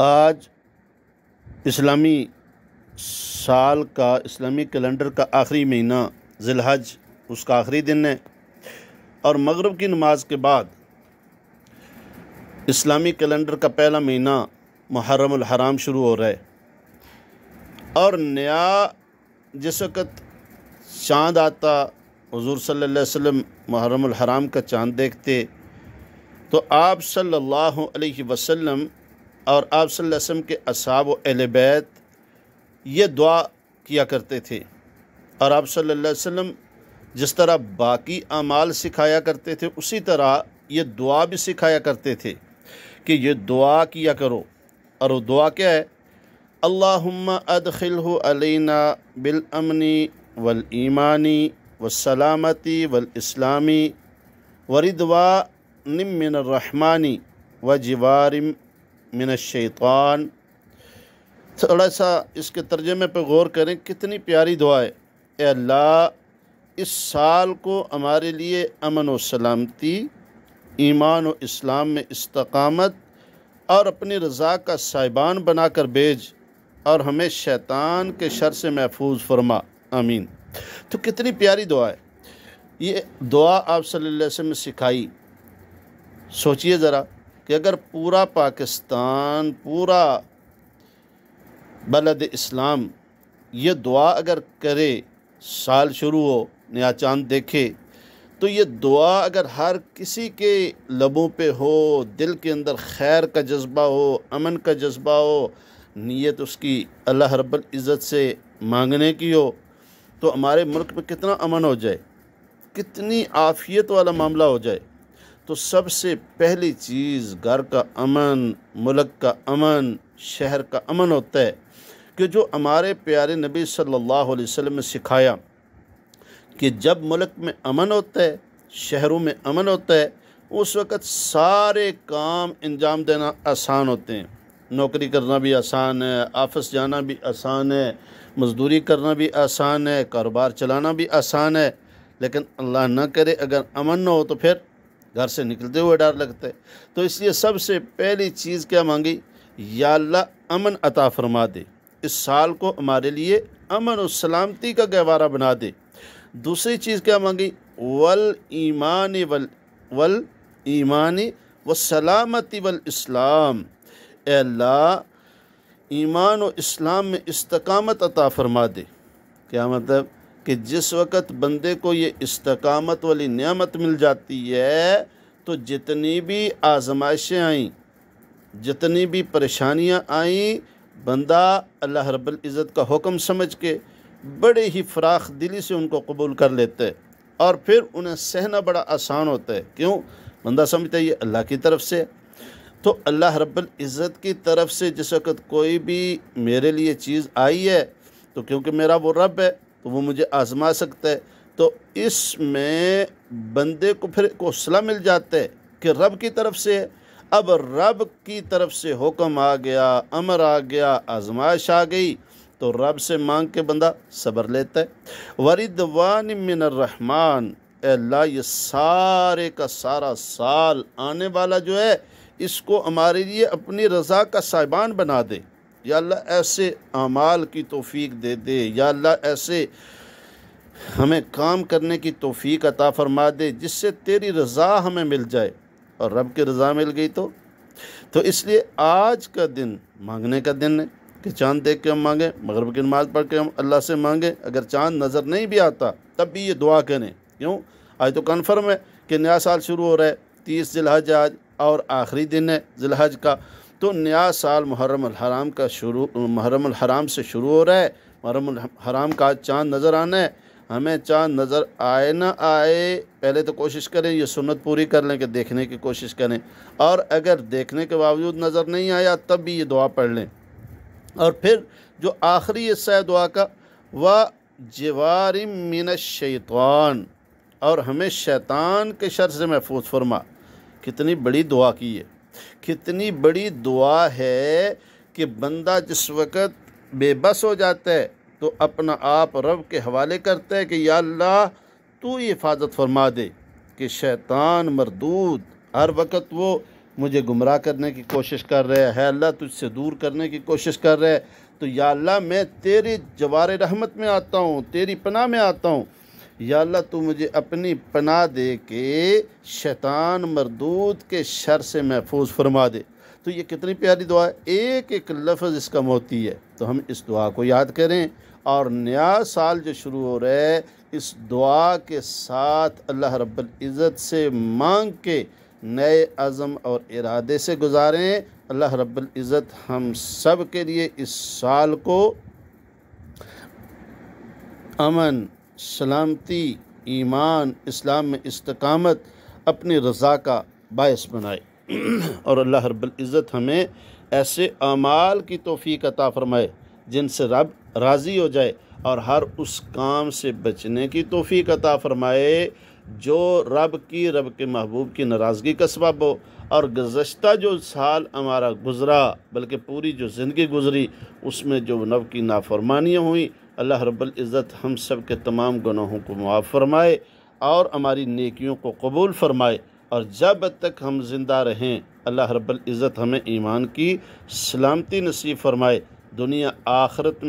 आज इस्लामी साल का इस्लामी कैलेंडर का आखिरी महीना जिलहज उसका आखिरी दिन है और मगरब की नमाज के बाद इस्लामी कैलेंडर का पहला महीना मुहर्रम हराम शुरू हो रहा है और नया जिस वक़्त चाँद आता हजूर सल्ला वम मुहर्रम हराम का चाँद देखते तो आप सल्लल्लाहु अलैहि वसल्लम और आप वसम के असाब बैत ये दुआ किया करते थे और आप वसम जिस तरह बाकी अमाल सिखाया करते थे उसी तरह ये दुआ भी सिखाया करते थे कि ये दुआ किया करो और वो दुआ क्या है अल्लाम अद अलैना बिल अमनी वल ईमानी व सलामती वल इस्लामी वरिदवा निमिन रहमानी व जवारम शैतान थोड़ा सा इसके तर्जमे पर गौर करें कितनी प्यारी दुआ है अल्लाह इस साल को हमारे लिए अमन व सलामती ईमान व इस्लाम में इस्तकामत और अपनी रज़ा का साहिबान बनाकर भेज और हमें शैतान के शर से महफूज फरमा आमीन तो कितनी प्यारी दुआ है ये दुआ आप सल्लल्लाहु अलैहि वसल्लम ने सिखाई सोचिए ज़रा कि अगर पूरा पाकिस्तान पूरा बलद इस्लाम ये दुआ अगर करे साल शुरू हो नया चांद देखे तो ये दुआ अगर हर किसी के लबों पे हो दिल के अंदर खैर का जज्बा हो अमन का जज्बा हो नीयत उसकी अल्लाह रब्बुल इज़्ज़त से मांगने की हो तो हमारे मुल्क में कितना अमन हो जाए कितनी आफियत वाला मामला हो जाए तो सबसे पहली चीज़ घर का अमन मुल्क का अमन शहर का अमन होता है कि जो हमारे प्यारे नबी सल्लल्लाहु अलैहि वसल्लम ने सिखाया कि जब मुल्क में अमन होता है शहरों में अमन होता है उस वक़्त सारे काम अंजाम देना आसान होते हैं नौकरी करना भी आसान है ऑफिस जाना भी आसान है मज़दूरी करना भी आसान है कारोबार चलाना भी आसान है लेकिन अल्लाह ना करे अगर अमन ना हो तो फिर घर से निकलते हुए डर लगता है तो इसलिए सबसे पहली चीज़ क्या मांगी या ला अमन अता फरमा दे इस साल को हमारे लिए अमन और सलामती का गहवारा बना दे दूसरी चीज़ क्या मांगी वल ईमान वल वल ईमान व सलामती वल इस्लाम ला ईमान और इस्लाम में इस्तकामत अता फरमा दे क्या मतलब कि जिस वक़्त बंदे को ये इस्तकामत वाली नियामत मिल जाती है तो जितनी भी आजमाइशें आईं जितनी भी परेशानियां आईं बंदा अल्लाह रब्बुल इज़्ज़त का हुक्म समझ के बड़े ही फ़राख दिली से उनको कबूल कर लेते और फिर उन्हें सहना बड़ा आसान होता है क्यों बंदा समझता है ये अल्लाह की तरफ से तो अल्लाह रब्बुल इज़्ज़त की तरफ से जिस वक़्त कोई भी मेरे लिए चीज़ आई है तो क्योंकि मेरा वो रब है तो वो मुझे आजमा सकता है तो इसमें बंदे को फिर हौसला मिल जाता है कि रब की तरफ से है अब रब की तरफ से हुक्म आ गया अमर आ गया आजमाइश आ गई तो रब से मांग के बंदा सब्र लेता है वरिदवान रहमान अल्लाह ये सारे का सारा साल आने वाला जो है इसको हमारे लिए अपनी रज़ा का साहिबान बना दे या अल्लाह ऐसे अमाल की तोफ़ी दे दे या अल्लाह ऐसे हमें काम करने की तोफ़ी अता फरमा दे जिससे तेरी रज़ा हमें मिल जाए और रब की रज़ा मिल गई तो तो इसलिए आज का दिन मांगने का दिन है कि चाँद देख के हम मांगें मगरब की नमाज़ पढ़ के हम अल्लाह से मांगें अगर चांद नज़र नहीं भी आता तब भी ये दुआ करें क्यों आज तो कन्फर्म है कि नया साल शुरू हो रहा है तीस जिलहज आज और आखिरी दिन है जिलहज का तो नया साल मुहर्रम हराम का शुरू मुहर्रम हराम से शुरू हो रहा है मुहर्रम हराम का चाँद नज़र आना है हमें चाँद नज़र आए ना आए पहले तो कोशिश करें ये सुन्नत पूरी कर लें कि देखने की कोशिश करें और अगर देखने के बावजूद नज़र नहीं आया तब भी ये दुआ पढ़ लें और फिर जो आखिरी हिस्सा है दुआ का वह जवार मिन शैतान और हमें शैतान के शर से महफूज फरमा कितनी बड़ी दुआ की है कितनी बड़ी दुआ है कि बंदा जिस वक़्त बेबस हो जाता है तो अपना आप रब के हवाले करता है कि या अल्लाह तू ये हिफाजत फरमा दे कि शैतान मरदूद हर वक्त वो मुझे गुमराह करने की कोशिश कर रहा है अल्लाह तुझसे दूर करने की कोशिश कर रहे है तो या अल्लाह मैं तेरी जवार रहमत में आता हूँ तेरी पनाह में आता हूँ या अल्लाह तू मुझे अपनी पनाह दे के शैतान मरदूद के शर से महफूज फरमा दे तो ये कितनी प्यारी दुआ है एक एक लफ्ज़ इसका मोती है तो हम इस दुआ को याद करें और नया साल जो शुरू हो रहा है इस दुआ के साथ अल्लाह रब्बुल इज़्ज़त से मांग के नए आज़म और इरादे से गुजारें अल्लाह रब्बुल इज़्ज़त हम सब के लिए इस साल को अमन सलामती ईमान इस्लाम में इस्तकामत अपनी रज़ा का बायस बनाए और अल्लाह इज़्ज़त हमें ऐसे अमाल की तोफ़ी अता फ़रमाए जिनसे रब राज़ी हो जाए और हर उस काम से बचने की तोफ़ी अता फ़रमाए जो रब की रब के महबूब की नाराज़गी का सबब हो और गुज्त जो साल हमारा गुज़रा बल्कि पूरी जो ज़िंदगी गुज़री उसमें जो नब की नाफरमानियाँ हुई अल्लाह रब्बुल इज़्ज़त हम सब के तमाम गुनाहों को मुआफ़ फरमाए और हमारी नेकियों को कबूल फरमाए और जब तक हम ज़िंदा रहें अल्लाह रब्बुल इज़्ज़त हमें ईमान की सलामती नसीब फरमाए दुनिया आखरत में